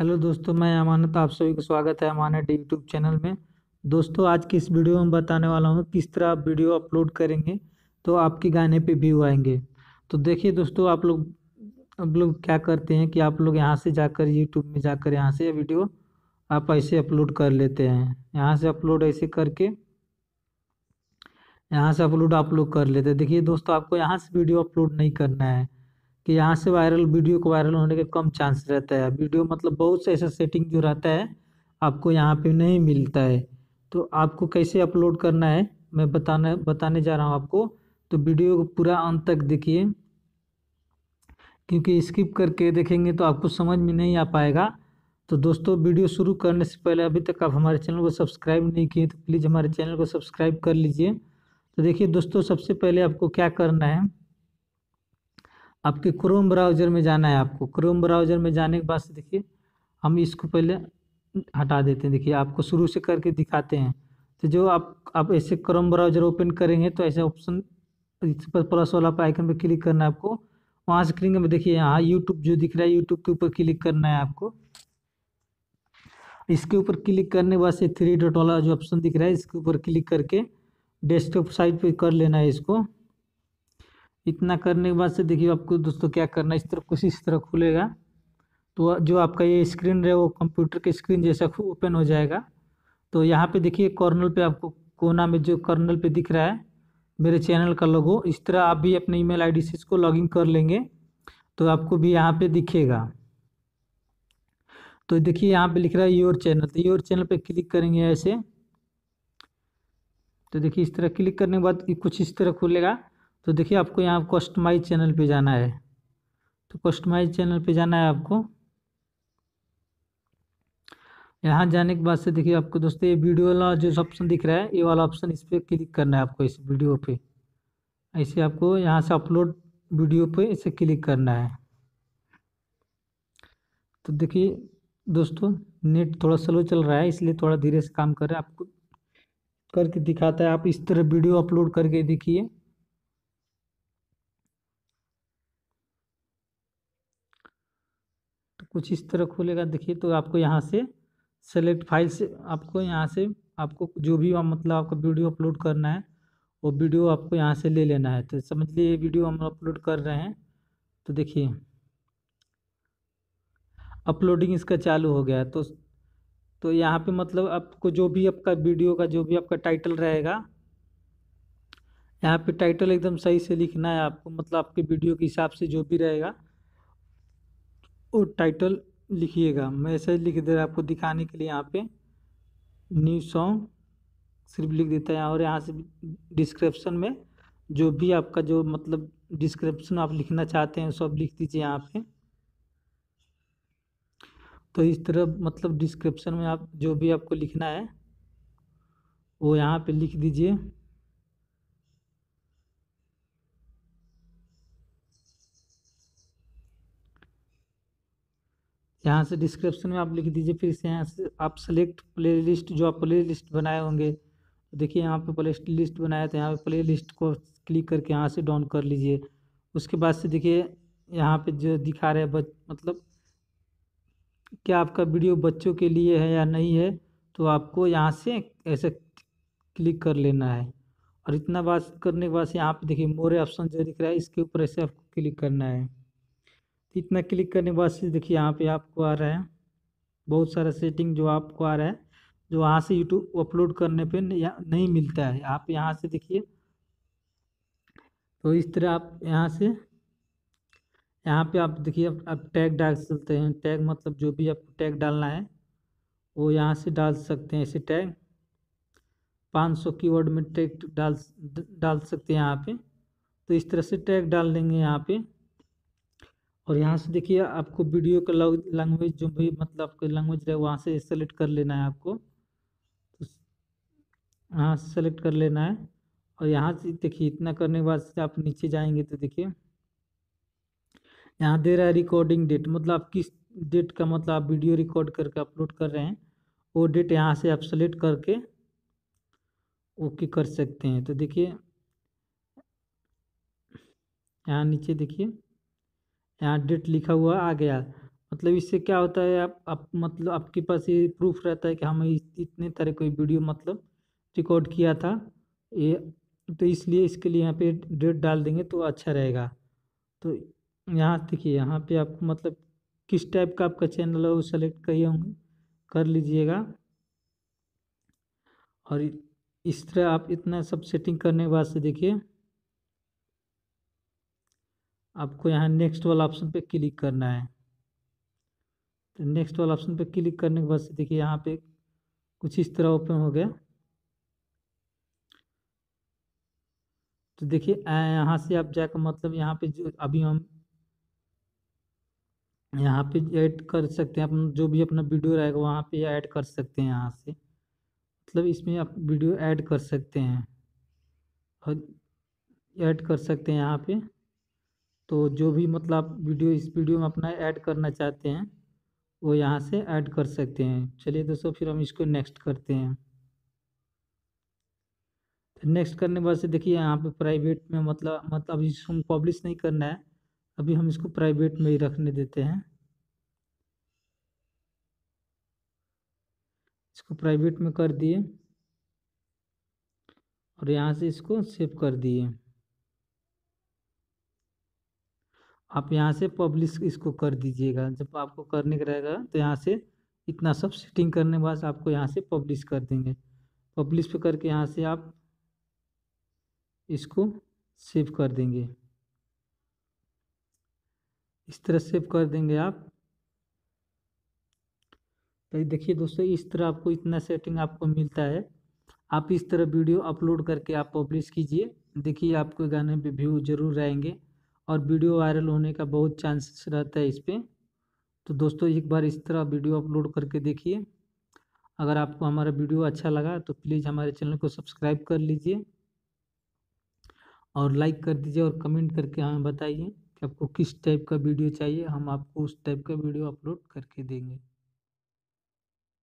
hello दोस्तों मैं अमानत आप सभी का स्वागत है अमानत यूट्यूब चैनल में दोस्तों आज की इस वीडियो में बताने वाला हूँ किस तरह आप वीडियो अपलोड करेंगे तो आपके गाने पे व्यू आएंगे तो देखिए दोस्तों आप लोग आप लोग क्या करते हैं कि आप लोग यहाँ से जाकर यूट्यूब में जाकर यहाँ से वीडियो आप ऐसे अपलोड कर लेते हैं यहाँ से अपलोड ऐसे करके यहाँ से अपलोड आप लोग कर लेते हैं देखिए दोस्तों आपको यहाँ से वीडियो अपलोड नहीं करना है कि यहाँ से वायरल वीडियो को वायरल होने के कम चांस रहता है वीडियो मतलब बहुत से ऐसा सेटिंग जो रहता है आपको यहाँ पे नहीं मिलता है तो आपको कैसे अपलोड करना है मैं बताना बताने जा रहा हूँ आपको तो वीडियो को पूरा अंत तक देखिए क्योंकि स्किप करके देखेंगे तो आपको समझ में नहीं आ पाएगा तो दोस्तों वीडियो शुरू करने से पहले अभी तक आप हमारे चैनल को सब्सक्राइब नहीं किए तो प्लीज़ हमारे चैनल को सब्सक्राइब कर लीजिए तो देखिए दोस्तों सबसे पहले आपको क्या करना है आपके क्रोम ब्राउज़र में जाना है आपको क्रोम ब्राउज़र में जाने के बाद से देखिए हम इसको पहले हटा देते हैं देखिए आपको शुरू से करके दिखाते हैं तो जो आप आप ऐसे क्रोम ब्राउज़र ओपन करेंगे तो ऐसे ऑप्शन इस पर प्लस वाला पर आइकन पर क्लिक करना है आपको वहाँ से करेंगे देखिए यहाँ यूट्यूब जो दिख रहा है यूट्यूब के ऊपर क्लिक करना है आपको इसके ऊपर क्लिक करने के बाद से थ्री डॉट वाला जो ऑप्शन दिख रहा है इसके ऊपर क्लिक करके डेस्कटॉप साइट पे कर लेना है इसको इतना करने के बाद से देखिए आपको दोस्तों क्या करना है इस तरह कुछ इस तरह खुलेगा तो जो आपका ये स्क्रीन रहे वो कंप्यूटर के स्क्रीन जैसा ओपन हो जाएगा तो यहाँ पे देखिए कॉर्नल पे आपको कोना में जो कॉर्नल पे दिख रहा है मेरे चैनल का लोगो इस तरह आप भी अपने ईमेल आईडी से इसको लॉगिन कर लेंगे तो आपको भी यहाँ पे दिखेगा तो देखिए यहाँ पे लिख रहा है योर चैनल तो योर चैनल पे क्लिक करेंगे ऐसे तो देखिए इस तरह क्लिक करने के बाद कुछ इस तरह खुलेगा तो देखिए आपको यहाँ कस्टमाइज चैनल पे जाना है तो कस्टमाइज चैनल पे जाना है आपको यहाँ जाने के बाद से देखिए आपको दोस्तों ये वीडियो वाला जो ऑप्शन दिख रहा है ये वाला ऑप्शन इस पर क्लिक करना है आपको इस वीडियो पे ऐसे आपको यहाँ से अपलोड वीडियो पे इसे क्लिक करना है तो देखिए दोस्तों नेट थोड़ा स्लो चल रहा है इसलिए थोड़ा धीरे से काम कर रहे हैं आपको करके दिखाता है आप इस तरह वीडियो अपलोड करके देखिए कुछ इस तरह खुलेगा देखिए तो आपको यहाँ से सेलेक्ट फाइल से आपको यहाँ से आपको जो भी मतलब आपका वीडियो अपलोड करना है वो वीडियो आपको यहाँ से ले लेना है तो समझ लीजिए वीडियो हम अपलोड कर रहे हैं तो देखिए अपलोडिंग इसका चालू हो गया है तो तो यहाँ पे मतलब आपको जो भी आपका वीडियो का जो भी आपका टाइटल रहेगा यहाँ पे टाइटल एकदम सही से लिखना है आपको मतलब आपके वीडियो के हिसाब से जो भी रहेगा और टाइटल लिखिएगा मैं ऐसे लिख दे रहा आपको दिखाने के लिए यहाँ पे न्यू सॉन्ग सिर्फ लिख देता है और यहाँ से डिस्क्रिप्शन में जो भी आपका जो मतलब डिस्क्रिप्शन आप लिखना चाहते हैं सब लिख दीजिए यहाँ पे तो इस तरह मतलब डिस्क्रिप्शन में आप जो भी आपको लिखना है वो यहाँ पे लिख दीजिए यहाँ से डिस्क्रिप्शन में आप लिख दीजिए फिर से यहाँ से आप सेलेक्ट प्ले लिस्ट जो आप प्ले लिस्ट बनाए होंगे तो देखिए यहाँ पे प्ले लिस्ट बनाया तो यहाँ पे प्ले लिस्ट को क्लिक करके यहाँ से डाउन कर लीजिए उसके बाद से देखिए यहाँ पे जो दिखा रहे हैं बच मतलब क्या आपका वीडियो बच्चों के लिए है या नहीं है तो आपको यहाँ से ऐसे क्लिक कर लेना है और इतना बात करने के बाद से यहाँ पे देखिए मोरे ऑप्शन जो दिख रहा है इसके ऊपर ऐसे आपको क्लिक करना है तो इतना क्लिक करने के बाद देखिए यहाँ पे आपको आ रहा है बहुत सारा सेटिंग जो आपको आ रहा है जो वहाँ से यूट्यूब अपलोड करने पे नहीं मिलता है आप यहाँ से देखिए तो इस तरह आप यहाँ से यहाँ पे आप देखिए आप, आप टैग डाल सकते हैं टैग मतलब जो भी आपको टैग डालना है वो यहाँ से डाल सकते हैं ऐसे टैग 500 की में टैग डाल डाल सकते हैं यहाँ पे तो इस तरह से टैग डाल देंगे यहाँ पे और यहाँ से देखिए आपको वीडियो का लैंग्वेज जो भी मतलब आपके लैंग्वेज है वहाँ से सेलेक्ट कर लेना है आपको तो यहाँ से सेलेक्ट कर लेना है और यहाँ से देखिए इतना करने के बाद आप नीचे जाएंगे तो देखिए यहाँ दे रहा है रिकॉर्डिंग डेट मतलब आप किस डेट का मतलब आप वीडियो रिकॉर्ड करके अपलोड कर रहे हैं वो डेट यहाँ से आप सेलेक्ट करके ओके कर सकते हैं तो देखिए यहाँ नीचे देखिए यहाँ डेट लिखा हुआ आ गया मतलब इससे क्या होता है आप, आप मतलब आपके पास ये प्रूफ रहता है कि हमें हाँ, इतने तरह कोई वीडियो मतलब रिकॉर्ड किया था ये तो इसलिए इसके लिए यहाँ पे डेट डाल देंगे तो अच्छा रहेगा तो यहाँ देखिए यहाँ पे आपको मतलब किस टाइप का आपका चैनल है वो सेलेक्ट करिए होंगे कर लीजिएगा और इस तरह आप इतना सब सेटिंग करने के बाद से देखिए आपको यहाँ नेक्स्ट वाला ऑप्शन पे क्लिक करना है तो नेक्स्ट वाला ऑप्शन पे क्लिक करने के बाद से देखिए यहाँ पे कुछ इस तरह ओपन हो गया तो देखिए यहाँ से आप जाकर मतलब यहाँ पे जो अभी हम यहाँ पे ऐड कर सकते हैं अपन जो भी अपना वीडियो रहेगा वहाँ पे ऐड कर सकते हैं यहाँ से मतलब इसमें आप वीडियो ऐड कर सकते हैं और ऐड कर सकते हैं यहाँ पे तो जो भी मतलब वीडियो इस वीडियो में अपना ऐड करना चाहते हैं वो यहाँ से ऐड कर सकते हैं चलिए दोस्तों फिर हम इसको नेक्स्ट करते हैं तो नेक्स्ट करने के बाद से देखिए यहाँ पे प्राइवेट में मतलब मतलब अभी हम पब्लिश नहीं करना है अभी हम इसको प्राइवेट में ही रखने देते हैं इसको प्राइवेट में कर दिए और यहाँ से इसको सेव कर दिए आप यहाँ से पब्लिश इसको कर दीजिएगा जब आपको करने का रहेगा तो यहाँ से इतना सब सेटिंग करने के बाद आपको यहाँ से पब्लिश कर देंगे पब्लिश पे करके यहाँ से आप इसको सेव कर देंगे इस तरह सेव कर देंगे आप तो देखिए दोस्तों इस तरह आपको इतना सेटिंग आपको मिलता है आप इस तरह वीडियो अपलोड करके आप पब्लिश कीजिए देखिए आपके गाने पे व्यू जरूर आएंगे और वीडियो वायरल होने का बहुत चांसेस रहता है इस पर तो दोस्तों एक बार इस तरह वीडियो अपलोड करके देखिए अगर आपको हमारा वीडियो अच्छा लगा तो प्लीज़ हमारे चैनल को सब्सक्राइब कर लीजिए और लाइक कर दीजिए और कमेंट करके हमें बताइए कि आपको किस टाइप का वीडियो चाहिए हम आपको उस टाइप का वीडियो अपलोड करके देंगे